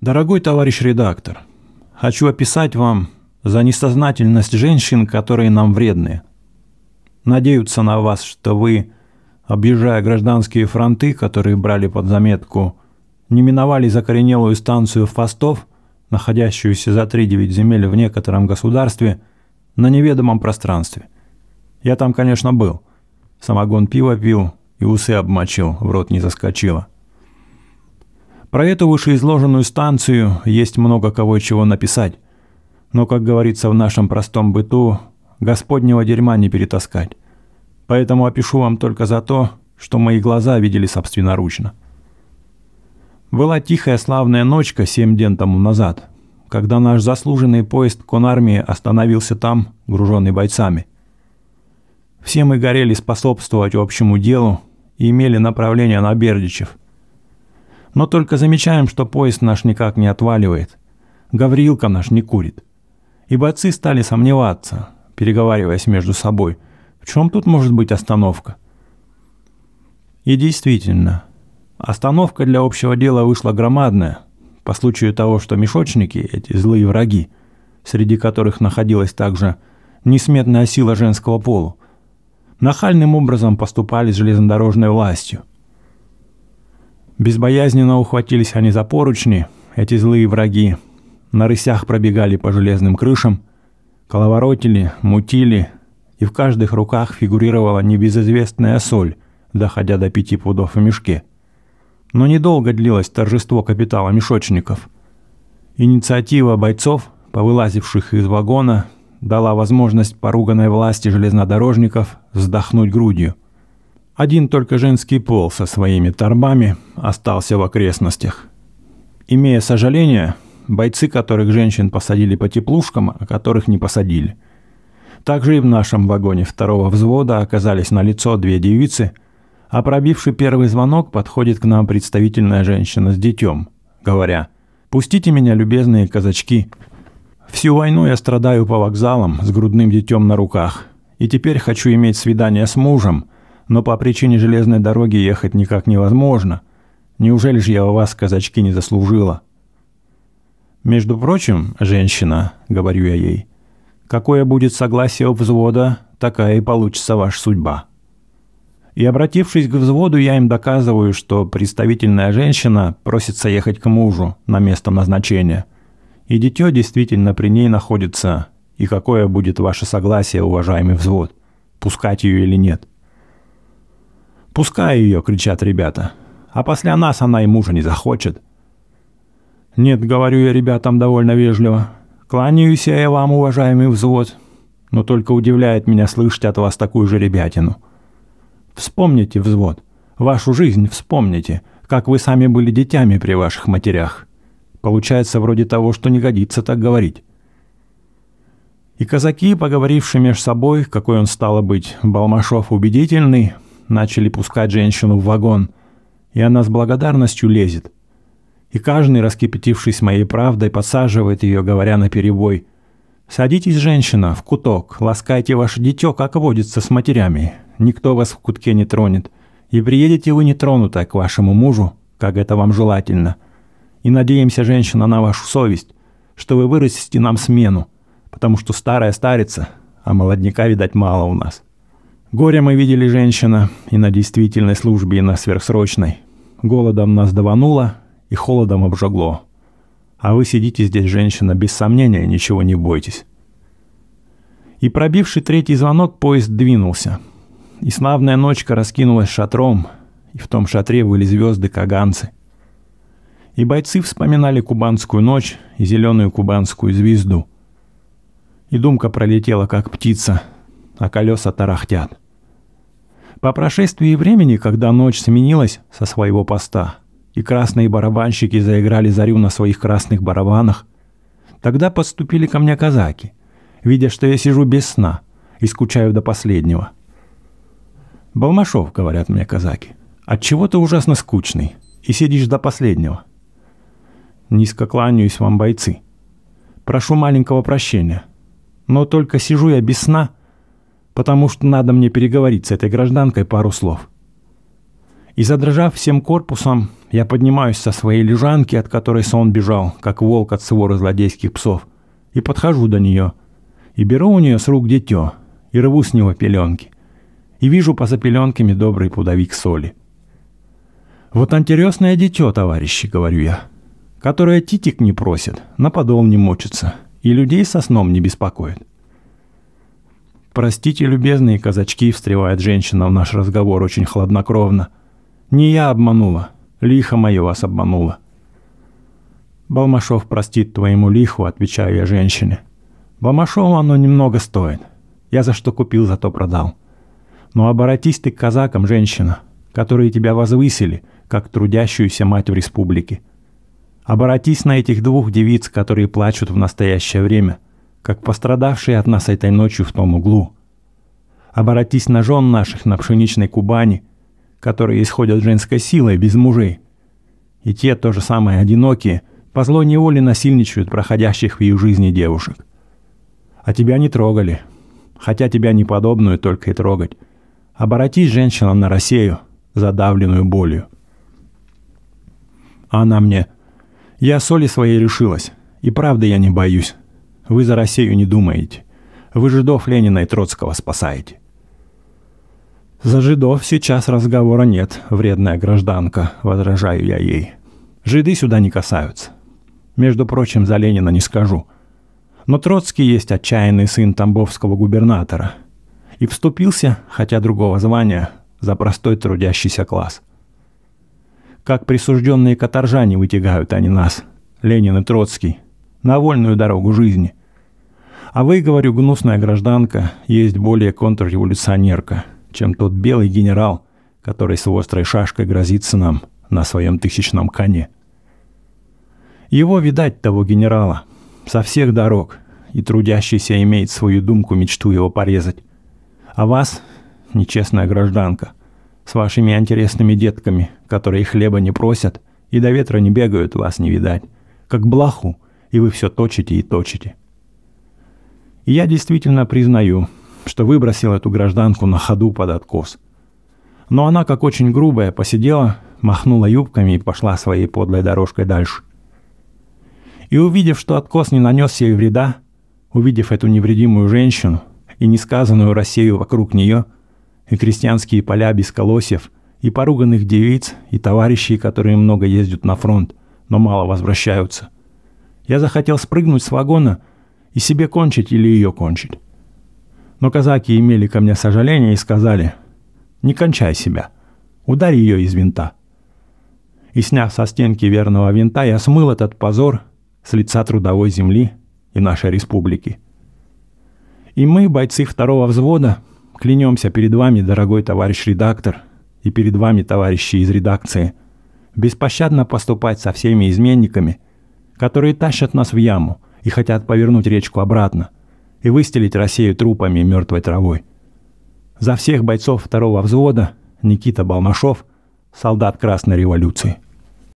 Дорогой товарищ редактор, хочу описать вам за несознательность женщин, которые нам вредны. Надеются на вас, что вы, объезжая гражданские фронты, которые брали под заметку, не миновали закоренелую станцию фастов, находящуюся за 3-9 земель в некотором государстве, на неведомом пространстве. Я там, конечно, был. Самогон пиво пил и усы обмочил, в рот не заскочило. Про эту вышеизложенную станцию есть много кого чего написать. Но, как говорится в нашем простом быту, господнего дерьма не перетаскать. Поэтому опишу вам только за то, что мои глаза видели собственноручно. Была тихая славная ночка семь дней тому назад, когда наш заслуженный поезд конармии остановился там, груженный бойцами. Все мы горели способствовать общему делу и имели направление на Бердичев – но только замечаем, что поезд наш никак не отваливает. Гаврилка наш не курит. И бойцы стали сомневаться, переговариваясь между собой. В чем тут может быть остановка? И действительно, остановка для общего дела вышла громадная, по случаю того, что мешочники, эти злые враги, среди которых находилась также несметная сила женского полу, нахальным образом поступали с железнодорожной властью – Безбоязненно ухватились они за поручни, эти злые враги. На рысях пробегали по железным крышам, коловоротили, мутили, и в каждых руках фигурировала небезызвестная соль, доходя до пяти пудов в мешке. Но недолго длилось торжество капитала мешочников. Инициатива бойцов, повылазивших из вагона, дала возможность поруганной власти железнодорожников вздохнуть грудью – один только женский пол со своими торбами остался в окрестностях. Имея сожаление, бойцы, которых женщин посадили по теплушкам, а которых не посадили. Также и в нашем вагоне второго взвода оказались на лицо две девицы, а пробивший первый звонок подходит к нам представительная женщина с детем, говоря «Пустите меня, любезные казачки, Всю войну я страдаю по вокзалам с грудным детем на руках. И теперь хочу иметь свидание с мужем, но по причине железной дороги ехать никак невозможно. Неужели же я у вас, казачки, не заслужила? Между прочим, женщина, говорю я ей, какое будет согласие у взвода, такая и получится ваша судьба. И обратившись к взводу, я им доказываю, что представительная женщина просится ехать к мужу на место назначения. И дитё действительно при ней находится. И какое будет ваше согласие, уважаемый взвод, пускать её или нет? «Пускай ее!» — кричат ребята. «А после нас она и мужа не захочет!» «Нет, — говорю я ребятам довольно вежливо. Кланяюсь я вам, уважаемый взвод, но только удивляет меня слышать от вас такую же ребятину. Вспомните, взвод, вашу жизнь вспомните, как вы сами были детьми при ваших матерях. Получается вроде того, что не годится так говорить». И казаки, поговорившие между собой, какой он стало быть, Балмашов убедительный, начали пускать женщину в вагон, и она с благодарностью лезет. И каждый, раскипятившись моей правдой, подсаживает ее, говоря наперебой. «Садитесь, женщина, в куток, ласкайте ваше дитё, как водится, с матерями. Никто вас в кутке не тронет. И приедете вы нетронутая к вашему мужу, как это вам желательно. И надеемся, женщина, на вашу совесть, что вы вырастите нам смену, потому что старая старится, а молодняка, видать, мало у нас». Горе мы видели женщина и на действительной службе, и на сверхсрочной. Голодом нас давануло и холодом обжегло. А вы сидите здесь, женщина, без сомнения, ничего не бойтесь. И пробивший третий звонок, поезд двинулся. И славная ночка раскинулась шатром, и в том шатре были звезды каганцы. И бойцы вспоминали кубанскую ночь и зеленую кубанскую звезду. И думка пролетела, как птица, а колеса тарахтят. По прошествии времени, когда ночь сменилась со своего поста, и красные барабанщики заиграли зарю на своих красных барабанах, тогда подступили ко мне казаки, видя, что я сижу без сна и скучаю до последнего. «Балмашов», — говорят мне казаки, — «отчего ты ужасно скучный и сидишь до последнего?» Низко кланяюсь вам, бойцы. Прошу маленького прощения. Но только сижу я без сна — потому что надо мне переговорить с этой гражданкой пару слов. И задрожав всем корпусом, я поднимаюсь со своей лежанки, от которой сон бежал, как волк от своры злодейских псов, и подхожу до нее, и беру у нее с рук дитё, и рву с него пеленки, и вижу поза пеленками добрый пудовик соли. «Вот интересное дитё, товарищи», — говорю я, — «которое титик не просит, на подол не мочится и людей со сном не беспокоит. «Простите, любезные казачки», — встревает женщина в наш разговор очень хладнокровно. «Не я обманула. Лихо мое вас обманула». «Балмашов простит твоему лиху», — отвечаю я женщине. «Балмашову оно немного стоит. Я за что купил, зато продал. Но оборотись ты к казакам, женщина, которые тебя возвысили, как трудящуюся мать в республике. Оборотись на этих двух девиц, которые плачут в настоящее время — как пострадавшие от нас этой ночью в том углу. Оборотись ножом наших на пшеничной Кубани, которые исходят женской силой без мужей. И те, тоже самые одинокие, по злой неволе насильничают проходящих в ее жизни девушек. А тебя не трогали, хотя тебя неподобную только и трогать. Оборотись, женщина, на Россию, задавленную болью. А она мне, я соли своей решилась, и правда я не боюсь. Вы за Россию не думаете. Вы жидов Ленина и Троцкого спасаете. За жидов сейчас разговора нет, вредная гражданка, возражаю я ей. Жиды сюда не касаются. Между прочим, за Ленина не скажу. Но Троцкий есть отчаянный сын тамбовского губернатора. И вступился, хотя другого звания, за простой трудящийся класс. Как присужденные каторжане вытягают они нас, Ленин и Троцкий, на вольную дорогу жизни. А вы, говорю, гнусная гражданка, есть более контрреволюционерка, чем тот белый генерал, который с острой шашкой грозится нам на своем тысячном коне. Его видать того генерала со всех дорог, и трудящийся имеет свою думку, мечту его порезать. А вас, нечестная гражданка, с вашими интересными детками, которые хлеба не просят и до ветра не бегают, вас не видать, как блаху, и вы все точите и точите я действительно признаю, что выбросил эту гражданку на ходу под откос. Но она, как очень грубая, посидела, махнула юбками и пошла своей подлой дорожкой дальше. И увидев, что откос не нанес ей вреда, увидев эту невредимую женщину и несказанную рассею вокруг нее, и крестьянские поля без колосьев, и поруганных девиц, и товарищей, которые много ездят на фронт, но мало возвращаются. Я захотел спрыгнуть с вагона – и себе кончить или ее кончить. Но казаки имели ко мне сожаление и сказали, «Не кончай себя, ударь ее из винта». И сняв со стенки верного винта, я смыл этот позор с лица трудовой земли и нашей республики. И мы, бойцы второго взвода, клянемся перед вами, дорогой товарищ редактор, и перед вами, товарищи из редакции, беспощадно поступать со всеми изменниками, которые тащат нас в яму – и хотят повернуть речку обратно и выстелить Россию трупами и мертвой травой. За всех бойцов второго взвода Никита Балмашов, солдат Красной революции.